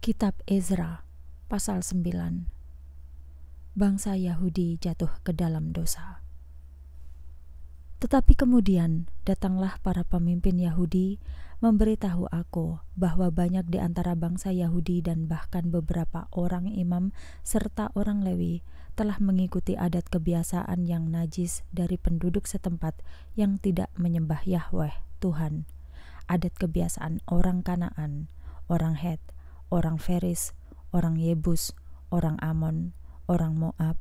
Kitab Ezra pasal 9 Bangsa Yahudi jatuh ke dalam dosa Tetapi kemudian datanglah para pemimpin Yahudi memberitahu aku bahwa banyak di antara bangsa Yahudi dan bahkan beberapa orang imam serta orang Lewi telah mengikuti adat kebiasaan yang najis dari penduduk setempat yang tidak menyembah Yahweh Tuhan adat kebiasaan orang Kanaan, orang Het, orang Feris, orang Yebus, orang Amon, orang Moab,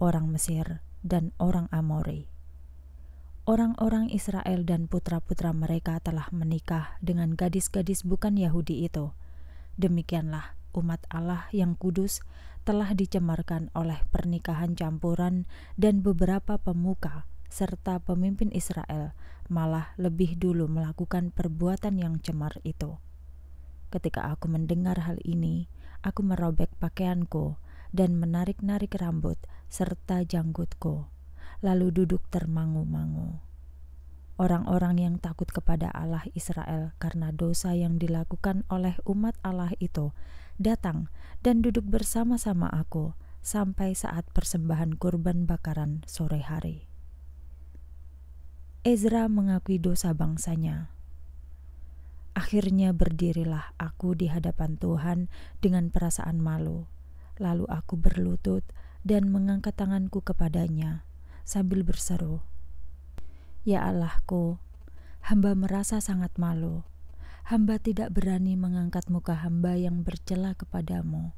orang Mesir, dan orang Amori. Orang-orang Israel dan putra-putra mereka telah menikah dengan gadis-gadis bukan Yahudi itu. Demikianlah umat Allah yang kudus telah dicemarkan oleh pernikahan campuran dan beberapa pemuka serta pemimpin Israel malah lebih dulu melakukan perbuatan yang cemar itu. Ketika aku mendengar hal ini, aku merobek pakaianku dan menarik-narik rambut serta janggutku, lalu duduk termangu-mangu. Orang-orang yang takut kepada Allah Israel karena dosa yang dilakukan oleh umat Allah itu datang dan duduk bersama-sama aku sampai saat persembahan kurban bakaran sore hari. Ezra mengakui dosa bangsanya Akhirnya berdirilah aku di hadapan Tuhan dengan perasaan malu. Lalu aku berlutut dan mengangkat tanganku kepadanya sambil berseru, "Ya Allahku, hamba merasa sangat malu. Hamba tidak berani mengangkat muka hamba yang bercela kepadamu,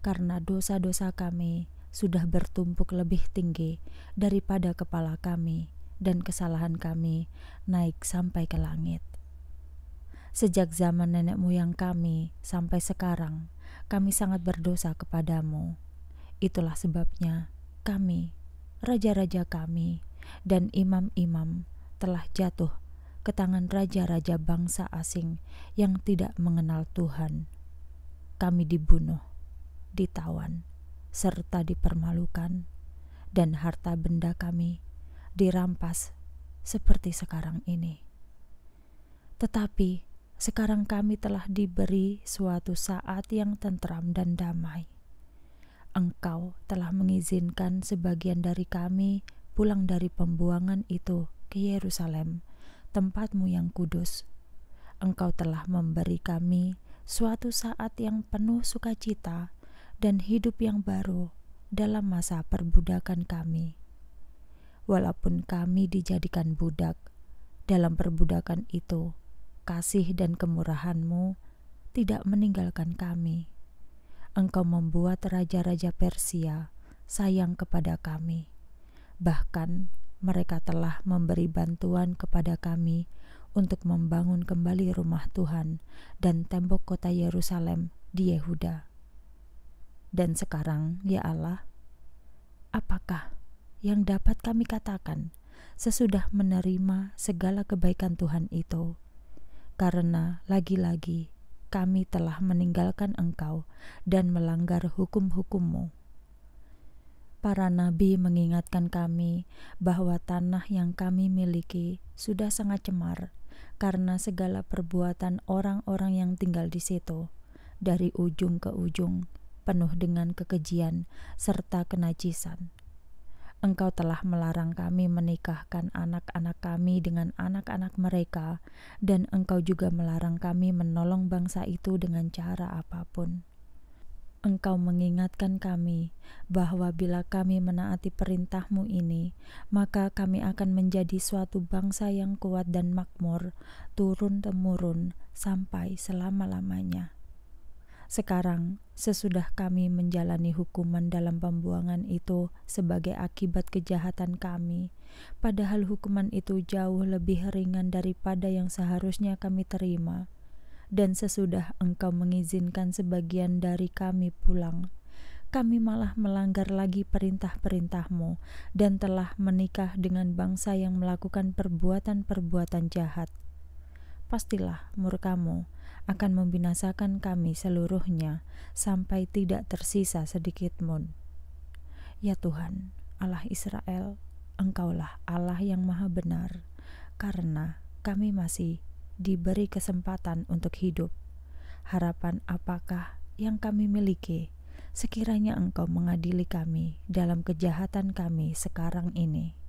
karena dosa-dosa kami sudah bertumpuk lebih tinggi daripada kepala kami, dan kesalahan kami naik sampai ke langit." Sejak zaman nenek moyang kami sampai sekarang, kami sangat berdosa kepadamu. Itulah sebabnya kami, raja-raja kami, dan imam-imam telah jatuh ke tangan raja-raja bangsa asing yang tidak mengenal Tuhan. Kami dibunuh, ditawan, serta dipermalukan, dan harta benda kami dirampas seperti sekarang ini. Tetapi sekarang kami telah diberi suatu saat yang tentram dan damai. Engkau telah mengizinkan sebagian dari kami pulang dari pembuangan itu ke Yerusalem, tempatmu yang kudus. Engkau telah memberi kami suatu saat yang penuh sukacita dan hidup yang baru dalam masa perbudakan kami. Walaupun kami dijadikan budak, dalam perbudakan itu, kasih dan kemurahanmu tidak meninggalkan kami. Engkau membuat raja-raja Persia sayang kepada kami. Bahkan mereka telah memberi bantuan kepada kami untuk membangun kembali rumah Tuhan dan tembok kota Yerusalem di Yehuda. Dan sekarang, ya Allah, apakah yang dapat kami katakan sesudah menerima segala kebaikan Tuhan itu? karena lagi-lagi kami telah meninggalkan engkau dan melanggar hukum-hukummu. Para nabi mengingatkan kami bahwa tanah yang kami miliki sudah sangat cemar karena segala perbuatan orang-orang yang tinggal di situ, dari ujung ke ujung, penuh dengan kekejian serta kenajisan. Engkau telah melarang kami menikahkan anak-anak kami dengan anak-anak mereka, dan Engkau juga melarang kami menolong bangsa itu dengan cara apapun. Engkau mengingatkan kami bahwa bila kami menaati perintahmu ini, maka kami akan menjadi suatu bangsa yang kuat dan makmur, turun-temurun, sampai selama-lamanya. Sekarang, sesudah kami menjalani hukuman dalam pembuangan itu sebagai akibat kejahatan kami, padahal hukuman itu jauh lebih ringan daripada yang seharusnya kami terima. Dan sesudah Engkau mengizinkan sebagian dari kami pulang, kami malah melanggar lagi perintah perintahmu dan telah menikah dengan bangsa yang melakukan perbuatan-perbuatan jahat pastilah murkamu akan membinasakan kami seluruhnya sampai tidak tersisa sedikit pun. Ya Tuhan, Allah Israel, Engkaulah Allah yang maha benar, karena kami masih diberi kesempatan untuk hidup. Harapan apakah yang kami miliki sekiranya Engkau mengadili kami dalam kejahatan kami sekarang ini?